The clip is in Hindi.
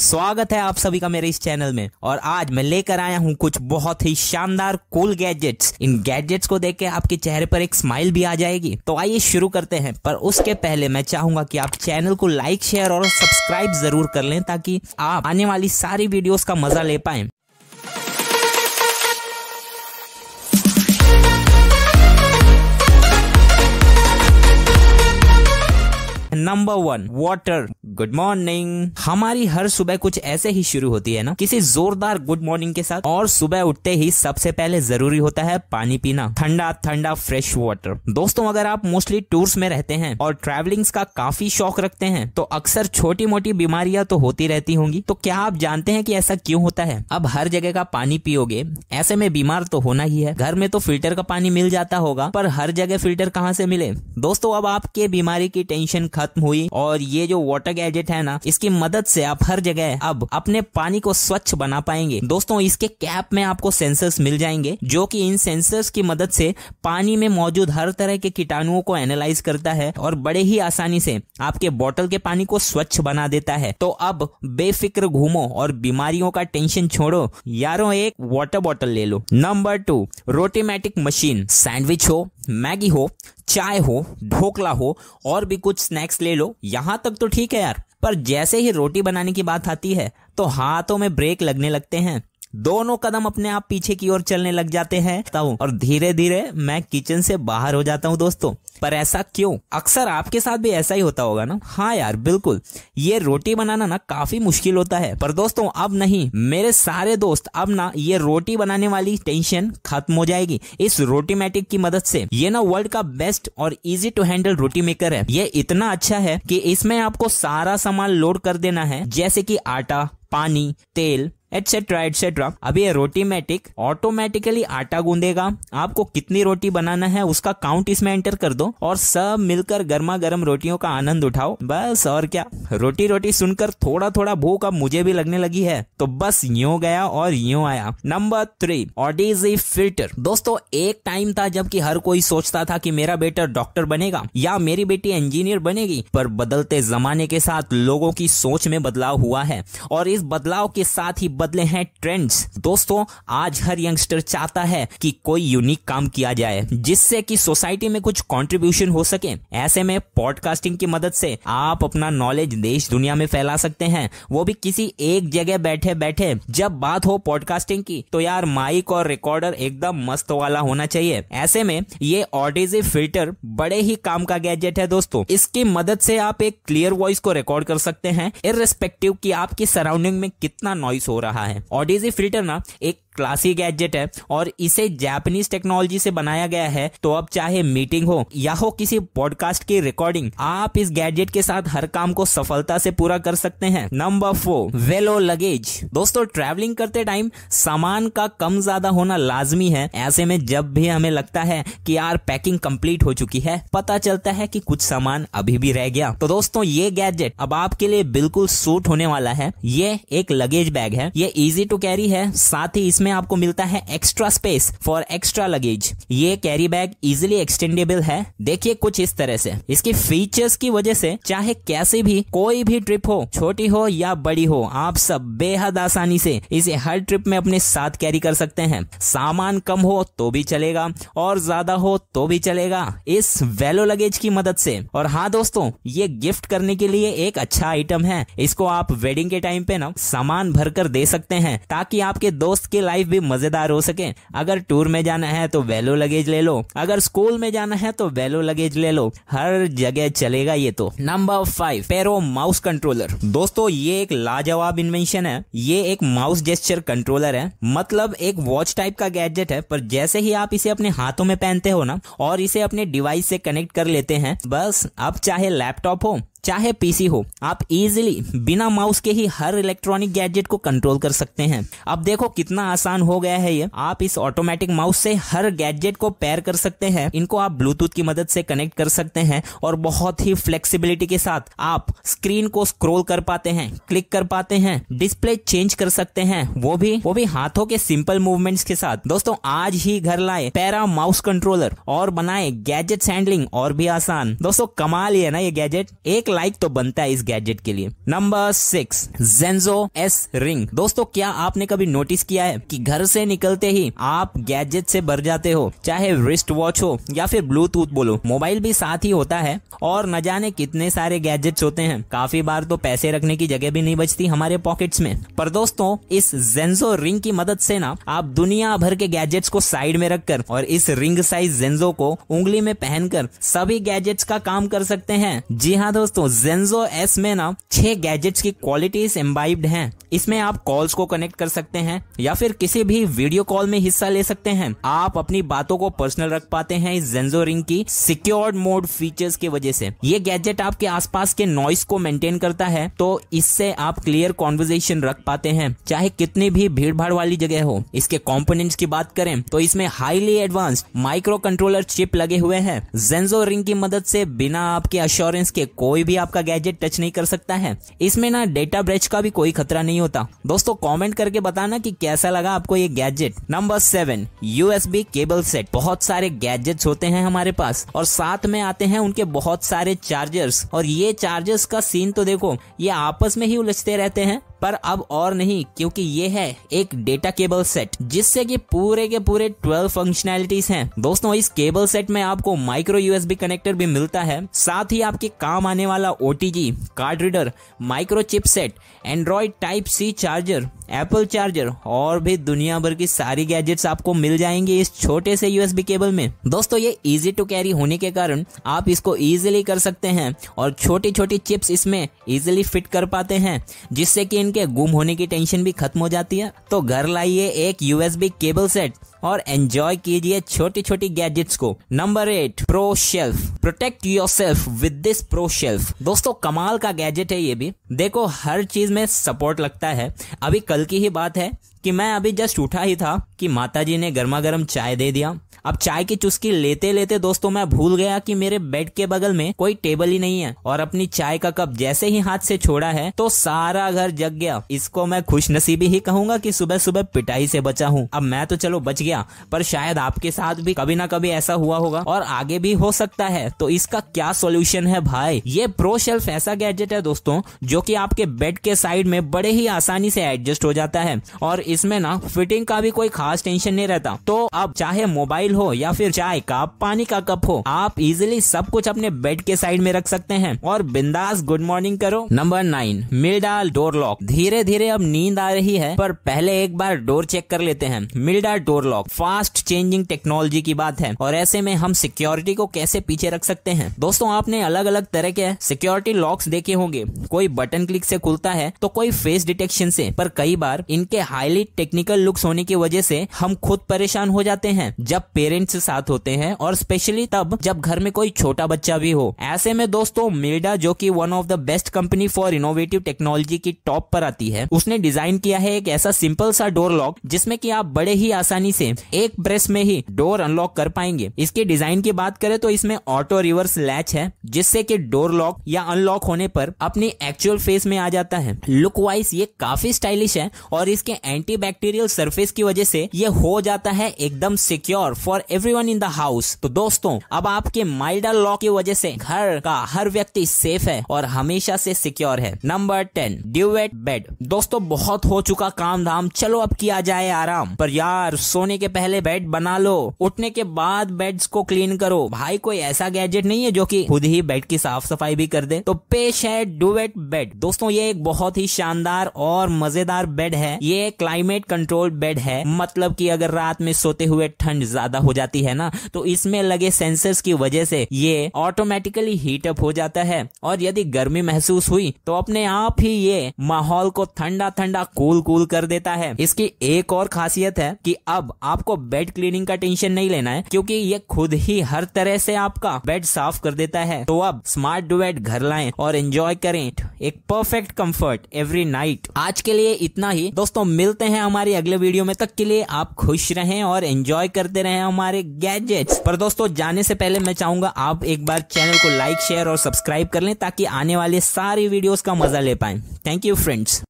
स्वागत है आप सभी का मेरे इस चैनल में और आज मैं लेकर आया हूँ कुछ बहुत ही शानदार कूल गैजेट्स इन गैजेट्स को देख के आपके चेहरे पर एक स्माइल भी आ जाएगी तो आइए शुरू करते हैं पर उसके पहले मैं चाहूंगा कि आप चैनल को लाइक शेयर और सब्सक्राइब जरूर कर लें ताकि आप आने वाली सारी वीडियोस का मजा ले पाए number one water good morning हमारी हर सुबह कुछ ऐसे ही शुरू होती है ना किसी जोरदार गुड मॉर्निंग के साथ और सुबह उठते ही सबसे पहले जरूरी होता है पानी पीना ठंडा ठंडा फ्रेश वाटर दोस्तों अगर आप मोस्टली टूर्स में रहते हैं और ट्रेवलिंग का काफी शौक रखते हैं तो अक्सर छोटी मोटी बीमारियां तो होती रहती होंगी तो क्या आप जानते हैं कि ऐसा क्यों होता है अब हर जगह का पानी पियोगे ऐसे में बीमार तो होना ही है घर में तो फिल्टर का पानी मिल जाता होगा पर हर जगह फिल्टर कहाँ से मिले दोस्तों अब आपके बीमारी की टेंशन खत्म हुई और ये जो वाटर गैस गैजेट है ना इसकी मदद से आप हर जगह अब अपने पानी को स्वच्छ बना पाएंगे दोस्तों इसके कैप में आपको सेंसर्स मिल जाएंगे जो कि इन सेंसर्स की मदद से पानी में मौजूद हर तरह के कीटाणुओं को एनालाइज करता है और बड़े ही आसानी से आपके बॉटल के पानी को स्वच्छ बना देता है तो अब बेफिक्र घूमो और बीमारियों का टेंशन छोड़ो यारो एक वाटर बॉटल ले लो number two rotimatic machine sandwich हो मैगी हो चाय हो ढोकला हो और भी कुछ स्नैक्स ले लो यहाँ तक तो ठीक है यार पर जैसे ही रोटी बनाने की बात आती है तो हाथों में ब्रेक लगने लगते हैं दोनों कदम अपने आप पीछे की ओर चलने लग जाते हैं और धीरे धीरे मैं किचन से बाहर हो जाता हूँ दोस्तों पर ऐसा क्यों अक्सर आपके साथ भी ऐसा ही होता होगा ना हाँ यार बिल्कुल ये रोटी बनाना ना काफी मुश्किल होता है पर दोस्तों अब नहीं मेरे सारे दोस्त अब ना ये रोटी बनाने वाली टेंशन खत्म हो जाएगी इस रोटी मैटिक की मदद से ये ना वर्ल्ड का बेस्ट और easy to handle roti maker है ये इतना अच्छा है कि इसमें आपको सारा सामान लोड कर देना है जैसे कि आटा पानी तेल एटसेट्रा एटसेट्रा अब ये रोटीमेटिक ऑटोमेटिकली आटा गूंदेगा आपको कितनी रोटी बनाना है उसका काउंट इसमें एंटर कर दो और सब मिलकर गर्मा गर्म रोटियों का आनंद उठाओ बस और क्या रोटी रोटी सुनकर थोड़ा थोड़ा भूख अब मुझे भी लगने लगी है तो बस यू गया और यू आया नंबर थ्री ऑडिजी फिल्टर दोस्तों एक टाइम था जबकि हर कोई सोचता था की मेरा बेटा डॉक्टर बनेगा या मेरी बेटी इंजीनियर बनेगी पर बदलते जमाने के साथ लोगों की सोच में बदलाव हुआ है और इस बदलाव के साथ ही बदले हैं ट्रेंड्स दोस्तों आज हर यंगस्टर चाहता है कि कोई यूनिक काम किया जाए जिससे कि सोसाइटी में कुछ कंट्रीब्यूशन हो सके ऐसे में पॉडकास्टिंग की मदद से आप अपना नॉलेज देश दुनिया में फैला सकते हैं वो भी किसी एक जगह बैठे बैठे जब बात हो पॉडकास्टिंग की तो यार माइक और रिकॉर्डर एकदम मस्त वाला होना चाहिए ऐसे में ये ऑडिजी फिल्टर बड़े ही काम का गैजेट है दोस्तों इसकी मदद से आप एक क्लियर वॉइस को रिकॉर्ड कर सकते हैं रेस्पेक्टिव कि आपकी सराउंडिंग में कितना नॉइस हो रहा रहा है ऑडिजी फिल्टर ना एक क्लासी गैजेट है और इसे जापानीज टेक्नोलॉजी से बनाया गया है तो अब चाहे मीटिंग हो या हो किसी पॉडकास्ट की रिकॉर्डिंग आप इस गैजेट के साथ हर काम को सफलता से पूरा कर सकते हैं नंबर फोर वेलो लगेज दोस्तों ट्रैवलिंग करते टाइम सामान का कम ज्यादा होना लाजमी है ऐसे में जब भी हमें लगता है कि यार पैकिंग कंप्लीट हो चुकी है पता चलता है कि कुछ सामान अभी भी रह गया तो दोस्तों ये गैजेट अब आपके लिए बिल्कुल सूट होने वाला है ये एक लगेज बैग है ये इजी टू कैरी है साथ ही इसमें इसमें आपको मिलता है extra space for extra luggage ये कैरी बैग इजिली एक्सटेंडेबल है देखिए कुछ इस तरह से इसकी फीचर्स की वजह से चाहे कैसे भी कोई भी ट्रिप हो छोटी हो या बड़ी हो आप सब बेहद आसानी से इसे हर ट्रिप में अपने साथ कैरी कर सकते हैं सामान कम हो तो भी चलेगा और ज्यादा हो तो भी चलेगा इस वेलो लगेज की मदद से और हाँ दोस्तों ये गिफ्ट करने के लिए एक अच्छा आइटम है इसको आप वेडिंग के टाइम पे ना सामान भरकर दे सकते हैं ताकि आपके दोस्त के लाइफ लाइफ भी मजेदार हो सके अगर टूर में जाना है तो वेलो लगेज ले लो अगर स्कूल में जाना है तो वेलो लगेज ले लो हर जगह चलेगा ये तो नंबर फाइव पेरो माउस कंट्रोलर दोस्तों ये एक लाजवाब इन्वेंशन है ये एक माउस जेस्चर कंट्रोलर है मतलब एक वॉच टाइप का गैजेट है पर जैसे ही आप इसे अपने हाथों में पहनते हो ना और इसे अपने डिवाइस से कनेक्ट कर लेते हैं बस अब चाहे लैपटॉप हो चाहे पीसी हो आप इजीली बिना माउस के ही हर इलेक्ट्रॉनिक गैजेट को कंट्रोल कर सकते हैं अब देखो कितना आसान हो गया है ये आप इस ऑटोमेटिक माउस से हर गैजेट को पैर कर सकते हैं इनको आप ब्लूटूथ की मदद से कनेक्ट कर सकते हैं और बहुत ही फ्लेक्सिबिलिटी के साथ आप स्क्रीन को स्क्रोल कर पाते हैं क्लिक कर पाते हैं डिस्प्ले चेंज कर सकते हैं वो भी वो भी हाथों के सिंपल मूवमेंट्स के साथ दोस्तों आज ही घर लाए पैरा माउस कंट्रोलर और बनाए गैजेट हैंडलिंग और भी आसान दोस्तों कमाल ही है ना ये गैजेट एक लाइक तो बनता है इस गैजेट के लिए नंबर सिक्स जेंजो एस रिंग दोस्तों क्या आपने कभी नोटिस किया है कि घर से निकलते ही आप गैजेट से भर जाते हो चाहे रिस्ट वॉच हो या फिर ब्लूटूथ बोलो मोबाइल भी साथ ही होता है और न जाने कितने सारे गैजेट्स होते हैं काफी बार तो पैसे रखने की जगह भी नहीं बचती हमारे पॉकेट्स में पर दोस्तों इस जेंजो रिंग की मदद से ना आप दुनिया भर के गैजेट्स को साइड में रखकर और इस रिंग साइज जेंजो को उंगली में पहनकर सभी गैजेट्स का काम कर सकते हैं जी हाँ दोस्तों दोस्तों जेंजो एस में ना छह गैजेट्स की क्वालिटीज एम्बाइब्ड हैं इसमें आप कॉल्स को कनेक्ट कर सकते हैं या फिर किसी भी वीडियो कॉल में हिस्सा ले सकते हैं आप अपनी बातों को पर्सनल रख पाते हैं इस जेंजो रिंग की सिक्योर्ड मोड फीचर्स की वजह से ये गैजेट आपके आसपास के नॉइस को मेंटेन करता है तो इससे आप क्लियर कॉन्वर्जेशन रख पाते हैं चाहे कितनी भी भीड़ भाड़ वाली जगह हो इसके कॉम्पोनेंट्स की बात करें तो इसमें highly advanced micro controller chip लगे हुए हैं जेंजो रिंग की मदद से बिना आपके अश्योरेंस के कोई भी आपका गैजेट टच नहीं कर सकता है इसमें ना डेटा ब्रेच का भी कोई खतरा नहीं होता दोस्तों कॉमेंट करके बताना की कैसा लगा आपको ये gadget number seven USB cable set बहुत सारे गैजेट्स होते हैं हमारे पास और साथ में आते हैं उनके बहुत सारे चार्जर्स और ये चार्जर्स का सीन तो देखो ये आपस में ही उलझते रहते हैं पर अब और नहीं क्योंकि ये है एक डेटा केबल सेट जिससे कि पूरे के पूरे 12 फंक्शनैलिटीज हैं दोस्तों इस केबल सेट में आपको माइक्रो यूएसबी कनेक्टर भी मिलता है साथ ही आपके काम आने वाला OTG card reader micro chip set android type C charger Apple charger और भी दुनिया भर की सारी गैजेट्स आपको मिल जाएंगे इस छोटे से यूएसबी केबल में दोस्तों ये इजी टू कैरी होने के कारण आप इसको इजीली कर सकते हैं और छोटी छोटी चिप्स इसमें इजीली फिट कर पाते हैं जिससे कि के गुम होने की टेंशन भी खत्म हो जाती है तो घर लाइए एक यूएसबी केबल सेट और एंजॉय कीजिए छोटी छोटी गैजेट्स को number eight pro shelf protect yourself with this pro shelf दोस्तों कमाल का गैजेट है ये भी देखो हर चीज में सपोर्ट लगता है अभी कल की ही बात है कि मैं अभी जस्ट उठा ही था कि माताजी ने गर्मा गर्म चाय दे दिया अब चाय की चुस्की लेते लेते दोस्तों मैं भूल गया कि मेरे बेड के बगल में कोई टेबल ही नहीं है और अपनी चाय का कप जैसे ही हाथ से छोड़ा है तो सारा घर जग गया इसको मैं खुश नसीबी ही कहूंगा कि सुबह सुबह पिटाई से बचा हूँ अब मैं तो चलो बच गया पर शायद आपके साथ भी कभी ना कभी ऐसा हुआ होगा और आगे भी हो सकता है तो इसका क्या सोल्यूशन है भाई ये प्रो शेल्फ ऐसा गैजेट है दोस्तों जो की आपके बेड के साइड में बड़े ही आसानी से एडजस्ट हो जाता है और इसमें ना फिटिंग का भी कोई खास टेंशन नहीं रहता तो अब चाहे मोबाइल हो या फिर चाय का पानी का कप हो आप इजिली सब कुछ अपने बेड के साइड में रख सकते हैं और बिंदास गुड मॉर्निंग करो नंबर नाइन मिलडा डोर लॉक धीरे धीरे अब नींद आ रही है पर पहले एक बार डोर चेक कर लेते हैं डाल door lock fast changing technology की बात है और ऐसे में हम सिक्योरिटी को कैसे पीछे रख सकते हैं दोस्तों आपने अलग अलग तरह के सिक्योरिटी लॉक्स देखे होंगे कोई बटन क्लिक से खुलता है तो कोई फेस डिटेक्शन से पर कई बार इनके हाईली टेक्निकल लुक्स होने की वजह से हम खुद परेशान हो जाते हैं जब पे पेरेंट्स साथ होते हैं और स्पेशली तब जब घर में कोई छोटा बच्चा भी हो ऐसे में दोस्तों मिल्डा जो की one of the best company for innovative technology की टॉप पर आती है उसने डिजाइन किया है एक ऐसा सिंपल सा डोर लॉक जिसमें की आप बड़े ही आसानी से एक प्रेस में ही डोर अनलॉक कर पाएंगे इसके डिजाइन की बात करें तो इसमें ऑटो रिवर्स लैच है जिससे कि डोर लॉक या अनलॉक होने पर अपनी एक्चुअल फेस में आ जाता है लुक वाइज ये काफी स्टाइलिश है और इसके एंटी बैक्टीरियल सर्फेस की वजह से ये हो जाता है एकदम secure for one in the house तो दोस्तों अब आपके माइल्डर लॉ की वजह से घर का हर व्यक्ति सेफ है और हमेशा से सिक्योर है नंबर टेन ड्यूएट बेड दोस्तों बहुत हो चुका काम धाम चलो अब किया जाए आराम पर यार सोने के पहले बेड बना लो उठने के बाद बेड्स को क्लीन करो भाई कोई ऐसा गैजेट नहीं है जो कि खुद ही बेड की साफ सफाई भी कर दे तो पेश है डुवेट बेड दोस्तों ये एक बहुत ही शानदार और मजेदार बेड है ये क्लाइमेट कंट्रोल बेड है मतलब की अगर रात में सोते हुए ठंड ज्यादा ज्यादा हो जाती है ना तो इसमें लगे सेंसर्स की वजह से ये ऑटोमेटिकली हीटअप हो जाता है और यदि गर्मी महसूस हुई तो अपने आप ही ये माहौल को ठंडा ठंडा कूल कूल कर देता है इसकी एक और खासियत है कि अब आपको बेड क्लीनिंग का टेंशन नहीं लेना है क्योंकि ये खुद ही हर तरह से आपका बेड साफ कर देता है तो अब स्मार्ट डुवेट घर लाए और एंजॉय करें एक परफेक्ट कंफर्ट एवरी नाइट आज के लिए इतना ही दोस्तों मिलते हैं हमारी अगले वीडियो में तक के लिए आप खुश रहें और एंजॉय करते रहें हमारे गैजेट्स पर दोस्तों जाने से पहले मैं चाहूंगा आप एक बार चैनल को लाइक शेयर और सब्सक्राइब कर लें ताकि आने वाले सारे वीडियोस का मजा ले पाए थैंक यू फ्रेंड्स